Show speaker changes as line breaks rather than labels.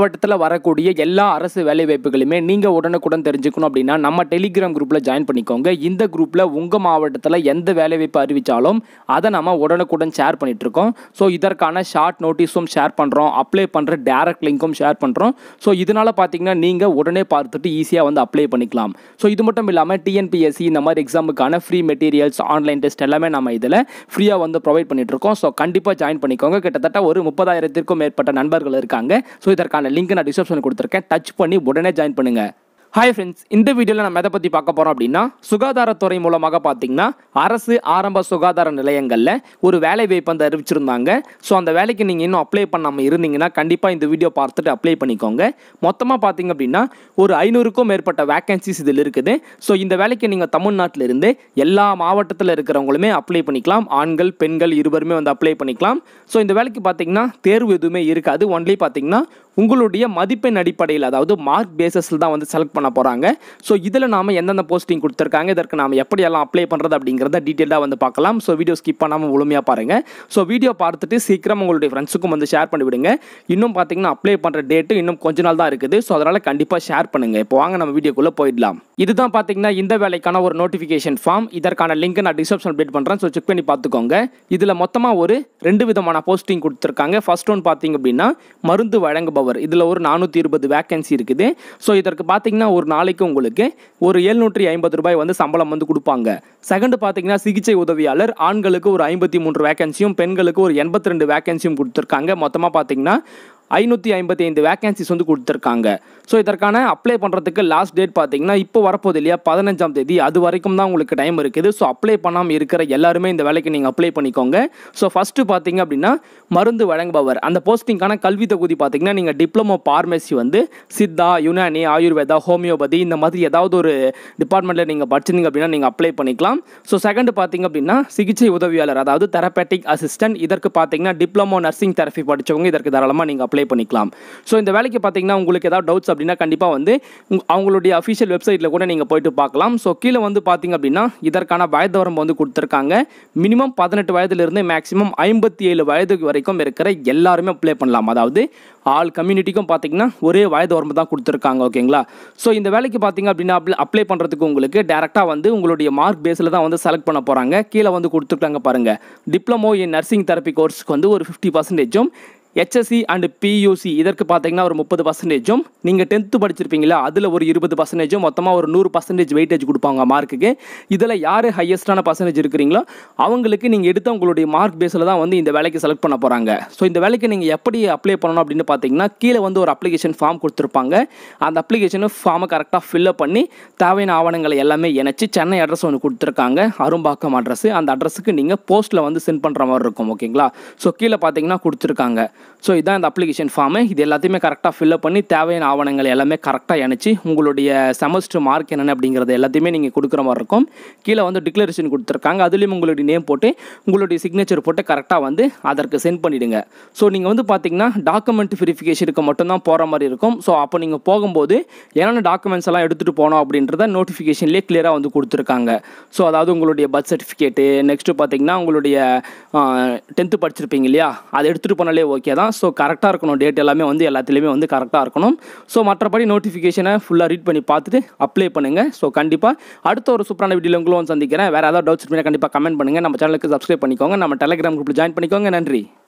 மாவட்டத்தில் வரக்கூடிய எல்லா அரசு வேலை வாய்ப்புகளுமே நீங்கள் உடனுக்குடன் தெரிஞ்சுக்கணும் அப்படின்னா நம்ம டெலிகிராம் குரூப்பில் ஜாயின் பண்ணிக்கோங்க இந்த குரூப்பில் உங்கள் மாவட்டத்தில் எந்த வேலை வாய்ப்பு அறிவித்தாலும் அதை நம்ம உடனுக்குடன் ஷேர் பண்ணிகிட்ருக்கோம் ஸோ இதற்கான ஷார்ட் நோட்டீஸும் ஷேர் பண்ணுறோம் அப்ளை பண்ணுற டேரக்ட் லிங்க்கும் ஷேர் பண்ணுறோம் ஸோ இதனால் பார்த்தீங்கன்னா நீங்கள் உடனே பார்த்துட்டு ஈஸியாக வந்து அப்ளை பண்ணிக்கலாம் ஸோ இது மட்டும் இல்லாமல் டிஎன்பிஎஸ்சி இந்த மாதிரி எக்ஸாமுக்கான ஃப்ரீ மெட்டீரியல்ஸ் ஆன்லைன் டெஸ்ட் எல்லாமே நம்ம இதில் ஃப்ரீயாக வந்து ப்ரொவைட் பண்ணிகிட்ருக்கோம் ஸோ கண்டிப்பாக ஜாயின் பண்ணிக்கோங்க கிட்டத்தட்ட ஒரு முப்பதாயிரத்திற்கும் மேற்பட்ட நண்பர்கள் இருக்காங்க ஸோ இதற்கான அதுக்கான லிங்க் நான் டிஸ்கிரிப்ஷனில் கொடுத்துருக்கேன் டச் பண்ணி உடனே ஜாயின் பண்ணுங்கள் ஹாய் ஃப்ரெண்ட்ஸ் இந்த வீடியோவில் நம்ம எதை பற்றி பார்க்க போகிறோம் அப்படின்னா சுகாதாரத்துறை மூலமாக பார்த்தீங்கன்னா அரசு ஆரம்ப சுகாதார நிலையங்களில் ஒரு வேலை வாய்ப்பு வந்து அறிவிச்சிருந்தாங்க ஸோ அந்த வேலைக்கு நீங்கள் இன்னும் அப்ளை பண்ணாமல் இருந்தீங்கன்னா கண்டிப்பாக இந்த வீடியோ பார்த்துட்டு அப்ளை பண்ணிக்கோங்க மொத்தமாக பார்த்தீங்க அப்படின்னா ஒரு ஐநூறுக்கும் மேற்பட்ட வேக்கன்சிஸ் இதில் இருக்குது ஸோ இந்த வேலைக்கு நீங்கள் தமிழ்நாட்டிலிருந்து எல்லா மாவட்டத்தில் இருக்கிறவங்களுமே அப்ளை பண்ணிக்கலாம் ஆண்கள் பெண்கள் இருவருமே வந்து அப்ளை பண்ணிக்கலாம் ஸோ இந்த வேலைக்கு பார்த்தீங்கன்னா தேர்வு எதுவுமே இருக்காது ஒன்லி பார்த்தீங்கன்னா உங்களுடைய மதிப்பெண் அடிப்படையில் அதாவது மார்க் பேசஸில் தான் வந்து செலக்ட் பண்ண பண்ண போகிறாங்க ஸோ இதில் நாம் எந்தெந்த போஸ்டிங் கொடுத்துருக்காங்க இதற்கு நாம் எப்படியெல்லாம் அப்ளை பண்ணுறது அப்படிங்கிறத டீட்டெயிலாக வந்து பார்க்கலாம் ஸோ வீடியோ ஸ்கிப் பண்ணாமல் முழுமையாக பாருங்கள் ஸோ வீடியோ பார்த்துட்டு சீக்கிரம் உங்களுடைய ஃப்ரெண்ட்ஸுக்கும் வந்து ஷேர் பண்ணிவிடுங்க இன்னும் பார்த்தீங்கன்னா அப்ளை பண்ணுற டேட்டு இன்னும் கொஞ்ச நாள் தான் இருக்குது ஸோ அதனால் கண்டிப்பாக ஷேர் பண்ணுங்கள் இப்போ வாங்க நம்ம வீடியோக்குள்ளே போயிடலாம் இதுதான் பார்த்தீங்கன்னா இந்த வேலைக்கான ஒரு நோட்டிஃபிகேஷன் ஃபார்ம் இதற்கான லிங்க் நான் டிஸ்கிரிப்ஷன் அப்டேட் பண்ணுறேன் ஸோ செக் பண்ணி பார்த்துக்கோங்க இதில் மொத்தமாக ஒரு ரெண்டு விதமான போஸ்டிங் கொடுத்துருக்காங்க ஃபர்ஸ்ட் ஒன் பார்த்தீங்க அப்படின்னா மருந்து வழங்குபவர் இதில் ஒரு நானூற்றி இருபது வேக்கன்சி இருக்குது ஸோ இதற்கு பார்த்தீங்கன்னா பார்த்தீங்கன்னா ஒரு நாளைக்கு உங்களுக்கு ஒரு எழுநூற்றி ஐம்பது ரூபாய் வந்து சம்பளம் வந்து கொடுப்பாங்க செகண்ட் பார்த்தீங்கன்னா சிகிச்சை உதவியாளர் ஆண்களுக்கு ஒரு ஐம்பத்தி மூன்று வேகன்சியும் பெண்களுக்கு ஒரு எண்பத்தி ரெண்டு வேகன்சியும் கொடுத்துருக்காங்க மொத்தமாக பார்த்தீங்கன்னா ஐநூற்றி ஐம்பத்தி ஐந்து வேகன்சிஸ் வந்து கொடுத்துருக்காங்க ஸோ இதற்கான அப்ளை பண்ணுறதுக்கு லாஸ்ட் டேட் பார்த்தீங்கன்னா இப்போ வரப்போகுது இல்லையா பதினஞ்சாம் தேதி அது வரைக்கும் தான் உங்களுக்கு டைம் இருக்குது ஸோ அப்ளை பண்ணாமல் இருக்கிற எல்லாருமே இந்த வேலைக்கு நீங்கள் அப்ளை பண்ணிக்கோங்க ஸோ ஃபஸ்ட்டு பார்த்தீங்க அப்படின்னா மருந்து வழங்குபவர் அந்த போஸ்டிங்கான கல்வி தொகுதி பார்த்தீங்கன்னா நீங்கள் டிப்ளமோ ஃபார்மசி வந்து சித்தா யுனானி ஆயுர்வேதா ஹோமியோபதி இந்த மாதிரி ஏதாவது ஒரு டிபார்ட்மெண்ட்டில் நீங்கள் படிச்சிருந்தீங்க அப்படின்னா நீங்கள் அப்ளை பண்ணிக்கலாம் ஸோ செகண்ட் பார்த்தீங்க அப்படின்னா சிகிச்சை உதவியாளர் அதாவது தெரப்பேட்டிக் அசிஸ்டன்ட் இதற்கு பார்த்தீங்கன்னா டிப்ளமோ நர்சிங் தெரப்பி படித்தவங்க இதற்கு தாராளமாக நீங்கள் அப்ளை பண்ணிக்கலாம் ஸோ இந்த வேலைக்கு பார்த்தீங்கன்னா உங்களுக்கு ஏதாவது டவுட்ஸ் அப்படின்னா கண்டிப்பாக வந்து அவங்களுடைய அஃபிஷியல் வெப்சைட்டில் கூட நீங்கள் போயிட்டு பார்க்கலாம் ஸோ கீழே வந்து பார்த்தீங்க அப்படின்னா இதற்கான வயது வரம்பு வந்து கொடுத்துருக்காங்க மினிமம் பதினெட்டு வயதுலேருந்து மேக்ஸிமம் ஐம்பத்தி ஏழு வயது வரைக்கும் இருக்கிற எல்லாருமே அப்ளை பண்ணலாம் அதாவது ஆல் கம்யூனிட்டிக்கும் பார்த்தீங்கன்னா ஒரே வயது வரம்பு தான் கொடுத்துருக்காங்க ஓகேங்களா ஸோ இந்த வேலைக்கு பார்த்தீங்க அப்படின்னா அப்ளை பண்ணுறதுக்கு உங்களுக்கு டேரெக்டாக வந்து உங்களுடைய மார்க் பேஸில் தான் வந்து செலக்ட் பண்ண போகிறாங்க கீழே வந்து கொடுத்துருக்காங்க பாருங்கள் டிப்ளமோ இன் நர்சிங் தெரப்பி கோர்ஸுக்கு வந்து ஒரு ஃபிஃப்டி பர்சன்டேஜும் ஹெச்எஸ்சி அண்ட் பியூசி இதற்கு பார்த்தீங்கன்னா ஒரு முப்பது பர்சன்டேஜும் நீங்கள் டென்த்து படிச்சிருப்பீங்களா அதில் ஒரு இருபது பர்சன்டேஜும் மொத்தமாக ஒரு நூறு பர்சன்டேஜ் வெயிட்டேஜ் கொடுப்பாங்க மார்க்குக்கு இதில் யார் ஹையஸ்ட்டான பர்சன்டேஜ் இருக்கிறீங்களோ அவங்களுக்கு நீங்கள் எடுத்து உங்களுடைய மார்க் பேஸில் தான் வந்து இந்த வேலைக்கு செலக்ட் பண்ண போகிறாங்க ஸோ இந்த வேலைக்கு நீங்கள் எப்படி அப்ளை பண்ணணும் அப்படின்னு பார்த்தீங்கன்னா கீழே வந்து ஒரு அப்ளிகேஷன் ஃபார்ம் கொடுத்துருப்பாங்க அந்த அப்ளிகேஷனை ஃபார்மை கரெக்டாக ஃபில்லப் பண்ணி தேவையான ஆவணங்களை எல்லாமே இணைச்சி சென்னை அட்ரஸ் ஒன்று கொடுத்துருக்காங்க அரும்பாக்கம் அட்ரஸ் அந்த அட்ரஸுக்கு நீங்கள் போஸ்ட்டில் வந்து சென்ட் பண்ணுற மாதிரி இருக்கும் ஓகேங்களா ஸோ கீழே பார்த்தீங்கன்னா கொடுத்துருக்காங்க ஸோ இதுதான் இந்த அப்ளிகேஷன் ஃபார்மு இது எல்லாத்தையுமே கரெக்டாக ஃபில்அப் பண்ணி தேவையான ஆவணங்கள் எல்லாமே கரெக்டாக இணைச்சி உங்களுடைய செமஸ்டர் மார்க் என்னென்ன அப்படிங்கிறது எல்லாத்தையுமே நீங்கள் கொடுக்குற மாதிரி இருக்கும் கீழே வந்து டிக்ளரேஷன் கொடுத்துருக்காங்க அதுலேயும் உங்களுடைய நேம் போட்டு உங்களுடைய சிக்னேச்சர் போட்டு கரெக்டாக வந்து அதற்கு சென்ட் பண்ணிவிடுங்க ஸோ நீங்கள் வந்து பார்த்தீங்கன்னா டாக்குமெண்ட் வெரிஃபிகேஷனுக்கு மட்டும்தான் போகிற மாதிரி இருக்கும் ஸோ அப்போ நீங்கள் போகும்போது என்னென்ன டாக்குமெண்ட்ஸ் எல்லாம் எடுத்துகிட்டு போனோம் அப்படின்றத நோட்டிஃபிகேஷன்லேயே கிளியராக வந்து கொடுத்துருக்காங்க ஸோ அதாவது உங்களுடைய பர்த் சர்டிஃபிகேட்டு நெக்ஸ்ட்டு பார்த்தீங்கன்னா உங்களுடைய டென்த்து படிச்சிருப்பீங்க இல்லையா அதை எடுத்துகிட்டு போனாலே ஓகே தான் ஸோ கரெக்டாக இருக்கணும் டேட் எல்லாமே வந்து எல்லாத்துலேயுமே வந்து கரெக்டாக இருக்கணும் ஸோ மற்றபடி நோட்டிஃபிகேஷனை ஃபுல்லாக ரீட் பண்ணி பார்த்துட்டு அப்ளை பண்ணுங்கள் ஸோ கண்டிப்பாக அடுத்த ஒரு சூப்பரான வீடியோ உங்களும் சந்திக்கிறேன் வேறு ஏதாவது டவுட்ஸ் இருந்தால் கண்டிப்பாக கமெண்ட் பண்ணுங்கள் நம்ம சேனலுக்கு சப்ஸ்கிரைப் பண்ணிக்கோங்க நம்ம டெலிகிராம் குரூப்பில் ஜாயின் பண்ணிக்கோங்க நன்றி